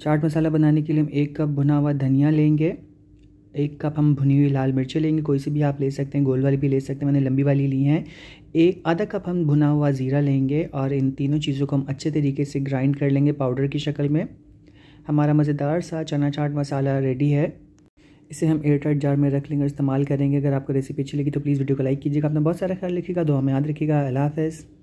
चाट मसाला बनाने के लिए हम एक कप भुना हुआ धनिया लेंगे एक कप हम भुनी हुई लाल मिर्चें लेंगे कोई सी भी आप ले सकते हैं गोल वाली भी ले सकते हैं मैंने लंबी वाली ली है एक आधा कप हम भुना हुआ ज़ीरा लेंगे और इन तीनों चीज़ों को हम अच्छे तरीके से ग्राइंड कर लेंगे पाउडर की शक्ल में हमारा मज़ेदार सा चना चाट मसाला रेडी है इसे हम एयर टाइट जार में रख लेंगे इस्तेमाल करेंगे अगर आपको रेसिपी अच्छी लगी तो प्लीज़ वीडियो को लाइक कीजिएगा अपना बहुत सारा ख्याल रखिएगा दो हमें याद रखिएगा अलाफ़ हाफ़